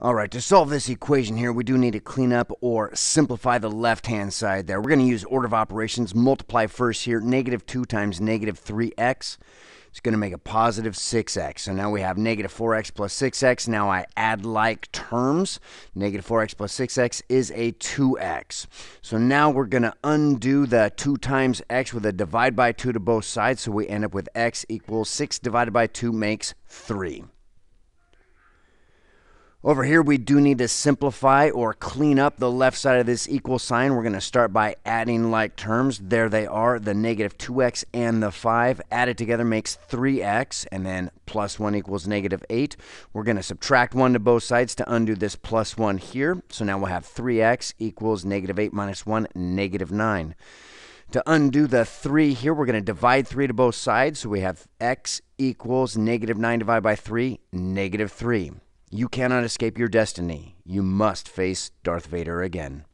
All right, to solve this equation here, we do need to clean up or simplify the left-hand side there. We're going to use order of operations, multiply first here, negative 2 times negative 3x. It's going to make a positive 6x. So now we have negative 4x plus 6x. Now I add like terms. Negative 4x plus 6x is a 2x. So now we're going to undo the 2 times x with a divide by 2 to both sides. So we end up with x equals 6 divided by 2 makes 3. Over here, we do need to simplify or clean up the left side of this equal sign. We're going to start by adding like terms. There they are, the negative 2x and the 5. Added together makes 3x, and then plus 1 equals negative 8. We're going to subtract 1 to both sides to undo this plus 1 here. So now we'll have 3x equals negative 8 minus 1, negative 9. To undo the 3 here, we're going to divide 3 to both sides. So we have x equals negative 9 divided by 3, negative 3. You cannot escape your destiny. You must face Darth Vader again.